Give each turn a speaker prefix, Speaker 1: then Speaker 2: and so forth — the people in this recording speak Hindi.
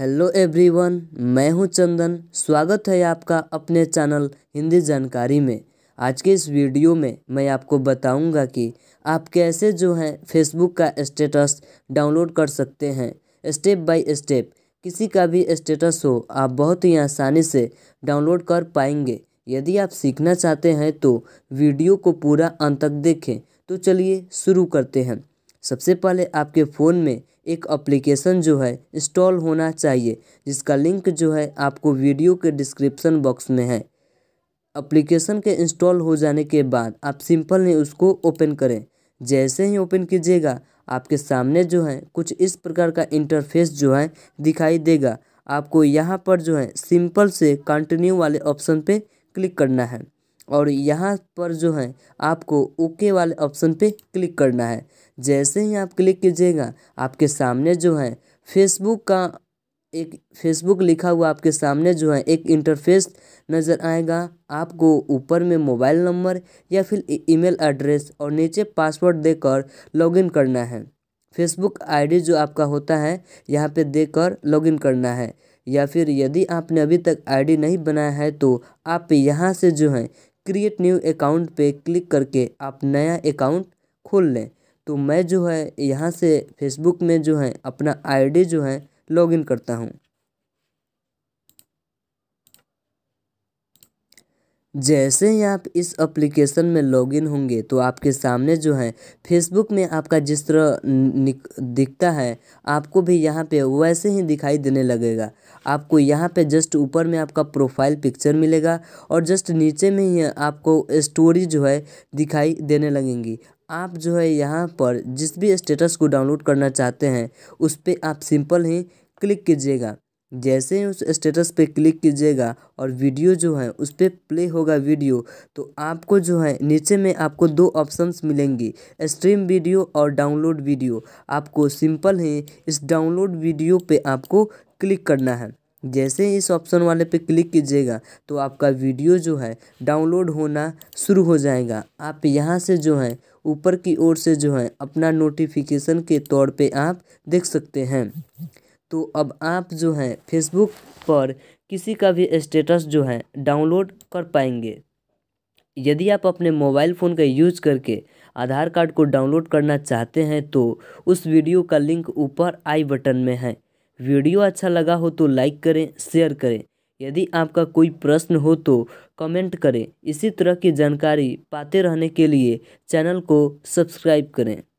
Speaker 1: हेलो एवरीवन मैं हूं चंदन स्वागत है आपका अपने चैनल हिंदी जानकारी में आज के इस वीडियो में मैं आपको बताऊंगा कि आप कैसे जो हैं फेसबुक का स्टेटस डाउनलोड कर सकते हैं स्टेप बाय स्टेप किसी का भी स्टेटस हो आप बहुत ही आसानी से डाउनलोड कर पाएंगे यदि आप सीखना चाहते हैं तो वीडियो को पूरा अंत तक देखें तो चलिए शुरू करते हैं सबसे पहले आपके फ़ोन में एक अप्लीकेशन जो है इंस्टॉल होना चाहिए जिसका लिंक जो है आपको वीडियो के डिस्क्रिप्सन बॉक्स में है अप्लीकेशन के इंस्टॉल हो जाने के बाद आप सिंपल ने उसको ओपन करें जैसे ही ओपन कीजिएगा आपके सामने जो है कुछ इस प्रकार का इंटरफेस जो है दिखाई देगा आपको यहाँ पर जो है सिंपल से कंटिन्यू वाले ऑप्शन पे क्लिक करना है और यहाँ पर जो है आपको ओके वाले ऑप्शन पे क्लिक करना है जैसे ही आप क्लिक कीजिएगा आपके सामने जो है फेसबुक का एक फेसबुक लिखा हुआ आपके सामने जो है एक इंटरफेस नज़र आएगा आपको ऊपर में मोबाइल नंबर या फिर ईमेल e- एड्रेस और नीचे पासवर्ड देकर लॉगिन करना है फेसबुक आईडी जो आपका होता है यहाँ पे देकर लॉगिन करना है या फिर यदि आपने अभी तक आईडी नहीं बनाया है तो आप यहाँ से जो है क्रिएट न्यू अकाउंट पे क्लिक करके आप नया अकाउंट खोल लें तो मैं जो है यहाँ से फेसबुक में जो है अपना आई डी जो है लॉगिन करता हूँ जैसे ही आप इस एप्लीकेशन में लॉगिन होंगे तो आपके सामने जो है फेसबुक में आपका जिस तरह दिखता है आपको भी यहाँ पे वैसे ही दिखाई देने लगेगा आपको यहाँ पे जस्ट ऊपर में आपका प्रोफाइल पिक्चर मिलेगा और जस्ट नीचे में ही आपको स्टोरी जो है दिखाई देने लगेंगी आप जो है यहाँ पर जिस भी स्टेटस को डाउनलोड करना चाहते हैं उस पर आप सिंपल ही क्लिक कीजिएगा जैसे ही उस स्टेटस पे क्लिक कीजिएगा और वीडियो जो है उस पर प्ले होगा वीडियो तो आपको जो है नीचे में आपको दो ऑप्शंस मिलेंगी स्ट्रीम वीडियो और डाउनलोड वीडियो आपको सिंपल ही इस डाउनलोड वीडियो पे आपको क्लिक करना है जैसे ही इस ऑप्शन वाले पे क्लिक कीजिएगा तो आपका वीडियो जो है डाउनलोड होना शुरू हो जाएगा आप यहाँ से जो है ऊपर की ओर से जो है अपना नोटिफिकेशन के तौर पर आप देख सकते हैं तो अब आप जो है फेसबुक पर किसी का भी स्टेटस जो है डाउनलोड कर पाएंगे यदि आप अपने मोबाइल फ़ोन का यूज करके आधार कार्ड को डाउनलोड करना चाहते हैं तो उस वीडियो का लिंक ऊपर आई बटन में है वीडियो अच्छा लगा हो तो लाइक करें शेयर करें यदि आपका कोई प्रश्न हो तो कमेंट करें इसी तरह की जानकारी पाते रहने के लिए चैनल को सब्सक्राइब करें